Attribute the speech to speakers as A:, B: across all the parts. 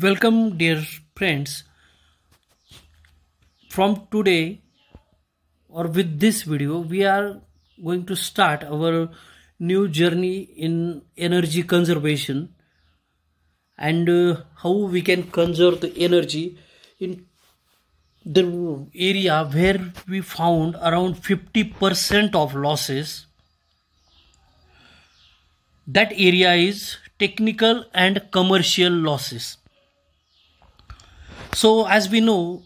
A: Welcome, dear friends. From today, or with this video, we are going to start our new journey in energy conservation and uh, how we can conserve the energy in the area where we found around 50% of losses. That area is technical and commercial losses so, as we know,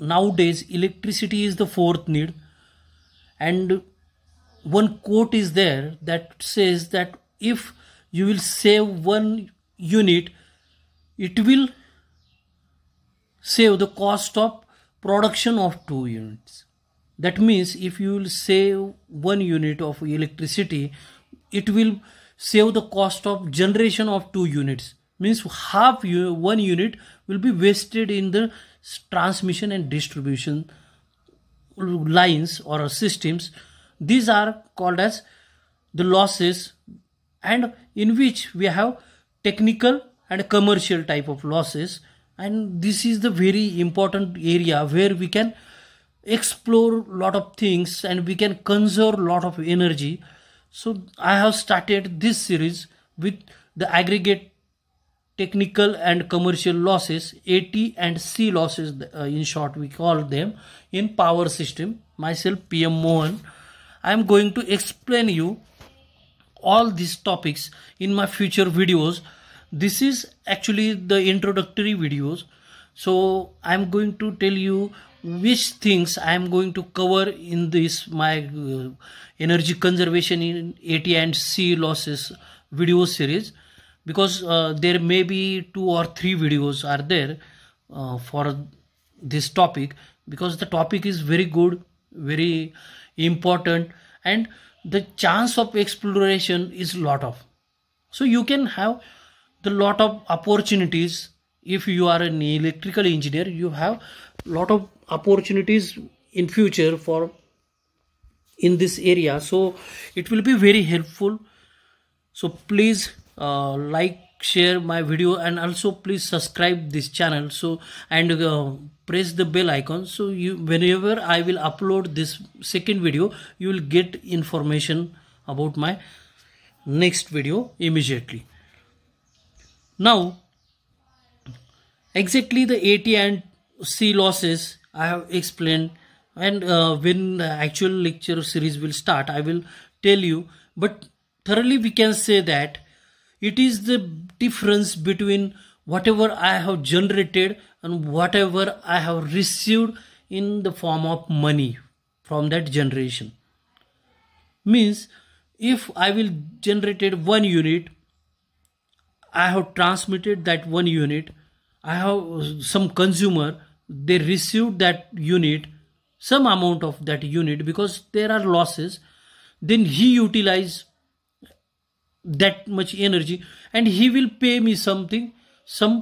A: nowadays electricity is the fourth need, and one quote is there that says that if you will save one unit, it will save the cost of production of two units. That means if you will save one unit of electricity, it will save the cost of generation of two units means half one unit will be wasted in the transmission and distribution lines or systems these are called as the losses and in which we have technical and commercial type of losses and this is the very important area where we can explore lot of things and we can conserve lot of energy so i have started this series with the aggregate technical and commercial losses AT and C losses uh, in short we call them in power system myself PM Mohan I am going to explain you all these topics in my future videos this is actually the introductory videos so I am going to tell you which things I am going to cover in this my uh, energy conservation in AT and C losses video series because uh, there may be two or three videos are there uh, for this topic because the topic is very good very important and the chance of exploration is lot of so you can have the lot of opportunities if you are an electrical engineer you have lot of opportunities in future for in this area so it will be very helpful so please uh, like share my video and also please subscribe this channel so and uh, press the bell icon so you whenever i will upload this second video you will get information about my next video immediately now exactly the at and c losses i have explained and uh, when actual lecture series will start i will tell you but thoroughly we can say that it is the difference between whatever I have generated and whatever I have received in the form of money from that generation. Means if I will generated one unit, I have transmitted that one unit. I have uh, some consumer, they received that unit, some amount of that unit because there are losses. Then he utilized that much energy and he will pay me something some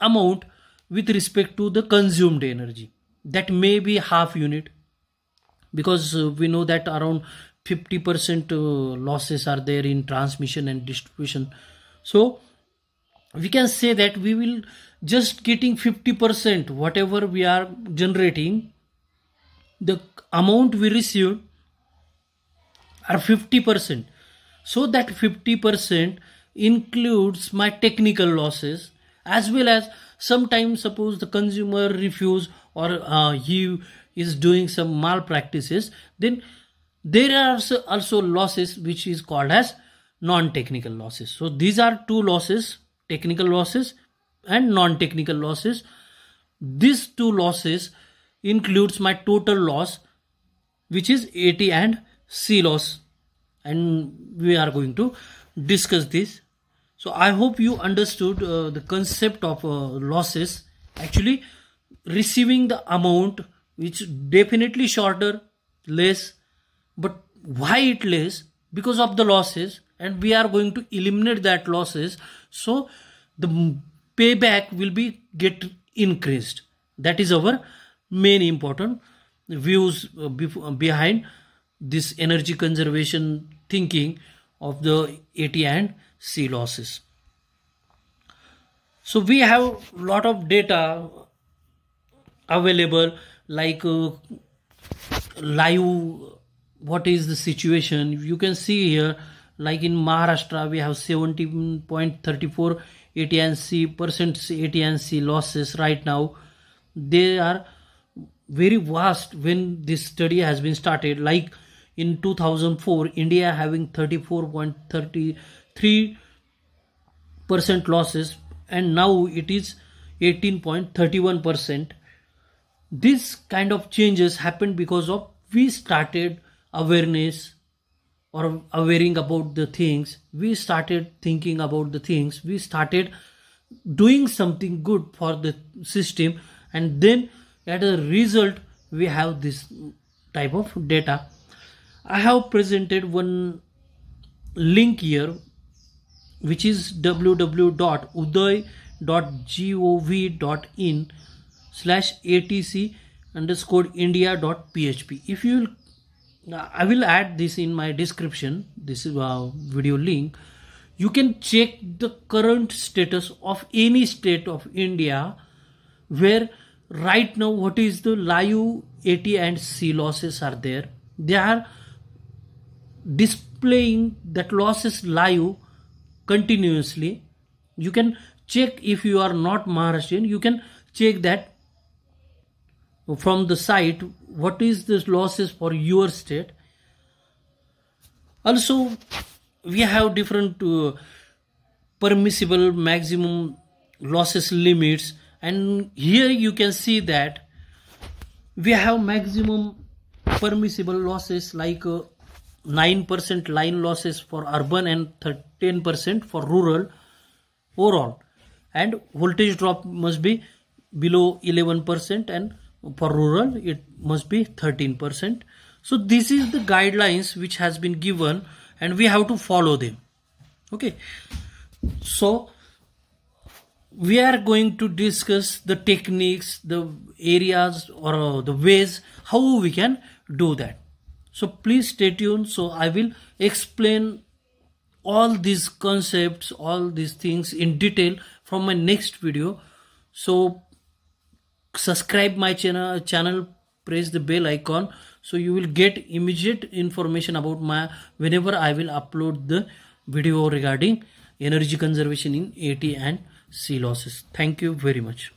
A: amount with respect to the consumed energy that may be half unit because uh, we know that around 50% uh, losses are there in transmission and distribution so we can say that we will just getting 50% whatever we are generating the amount we receive are 50% so that 50% includes my technical losses as well as sometimes suppose the consumer refuse or uh, he is doing some malpractices then there are also losses which is called as non-technical losses so these are two losses technical losses and non-technical losses these two losses includes my total loss which is 80 and c loss and we are going to discuss this so i hope you understood uh, the concept of uh, losses actually receiving the amount which definitely shorter less but why it less because of the losses and we are going to eliminate that losses so the payback will be get increased that is our main important views uh, behind this energy conservation thinking of the AT and C losses. So we have lot of data available like uh, live what is the situation you can see here like in Maharashtra we have 17.34 C percent C losses right now they are very vast when this study has been started like in 2004 india having 34.33 percent losses and now it is 18.31 percent this kind of changes happened because of we started awareness or awareing about the things we started thinking about the things we started doing something good for the system and then at a result we have this type of data I have presented one link here which is www.uday.gov.in slash atc underscore india dot php if you uh, i will add this in my description this is uh, a video link you can check the current status of any state of india where right now what is the live at and c losses are there they are displaying that losses live continuously you can check if you are not Maharashtrian you can check that from the site what is the losses for your state also we have different uh, permissible maximum losses limits and here you can see that we have maximum permissible losses like uh, 9% line losses for urban and 13% for rural overall and voltage drop must be below 11% and for rural it must be 13% so this is the guidelines which has been given and we have to follow them okay so we are going to discuss the techniques the areas or uh, the ways how we can do that so please stay tuned so i will explain all these concepts all these things in detail from my next video so subscribe my channel channel press the bell icon so you will get immediate information about my whenever i will upload the video regarding energy conservation in at and sea losses thank you very much